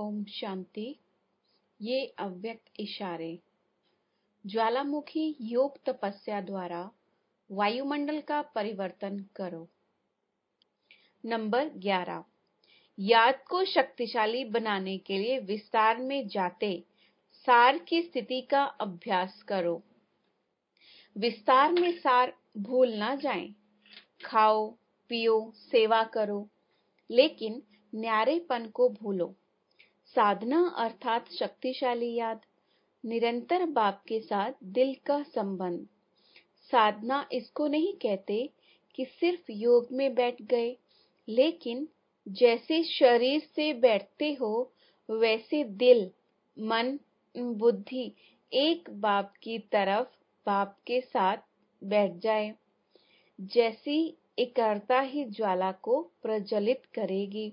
ओम शांति ये अव्यक्त इशारे ज्वालामुखी योग तपस्या द्वारा वायुमंडल का परिवर्तन करो नंबर 11 याद को शक्तिशाली बनाने के लिए विस्तार में जाते सार की स्थिति का अभ्यास करो विस्तार में सार भूल ना जाए खाओ पियो सेवा करो लेकिन न्यारेपन को भूलो साधना अर्थात शक्तिशाली याद निरंतर बाप के साथ दिल का संबंध साधना इसको नहीं कहते कि सिर्फ योग में बैठ गए लेकिन जैसे शरीर से बैठते हो वैसे दिल मन बुद्धि एक बाप की तरफ बाप के साथ बैठ जाए जैसी एकता ही ज्वाला को प्रज्वलित करेगी